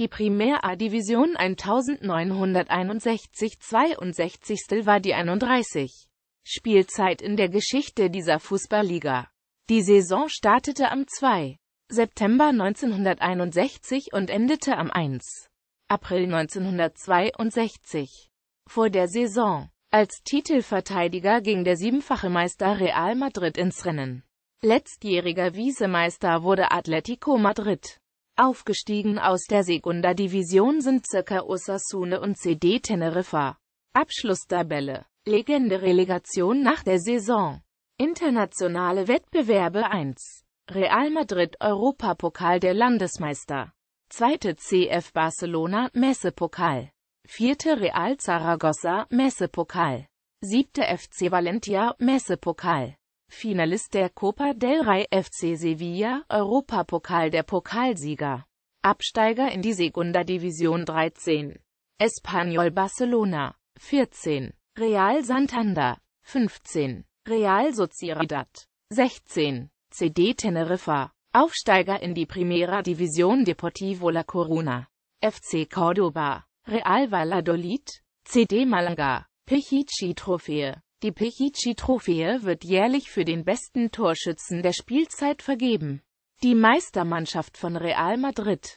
Die primär a Division 1961-62 war die 31. Spielzeit in der Geschichte dieser Fußballliga. Die Saison startete am 2. September 1961 und endete am 1. April 1962. Vor der Saison. Als Titelverteidiger ging der siebenfache Meister Real Madrid ins Rennen. Letztjähriger Wiesemeister wurde Atletico Madrid. Aufgestiegen aus der Segunda Division sind circa Osasune und CD Teneriffa. Abschlusstabelle Legende Relegation nach der Saison Internationale Wettbewerbe 1 Real Madrid Europapokal der Landesmeister 2. CF Barcelona Messepokal 4. Real Zaragoza Messepokal 7. FC Valentia Messepokal Finalist der Copa del Rey FC Sevilla, Europapokal der Pokalsieger. Absteiger in die Segunda Division 13. Espanyol Barcelona 14. Real Santander 15. Real Sociedad 16. CD Teneriffa Aufsteiger in die Primera División Deportivo La Coruña. FC Córdoba Real Valladolid CD Malaga Pichichi Trophäe die Pichichi-Trophäe wird jährlich für den besten Torschützen der Spielzeit vergeben. Die Meistermannschaft von Real Madrid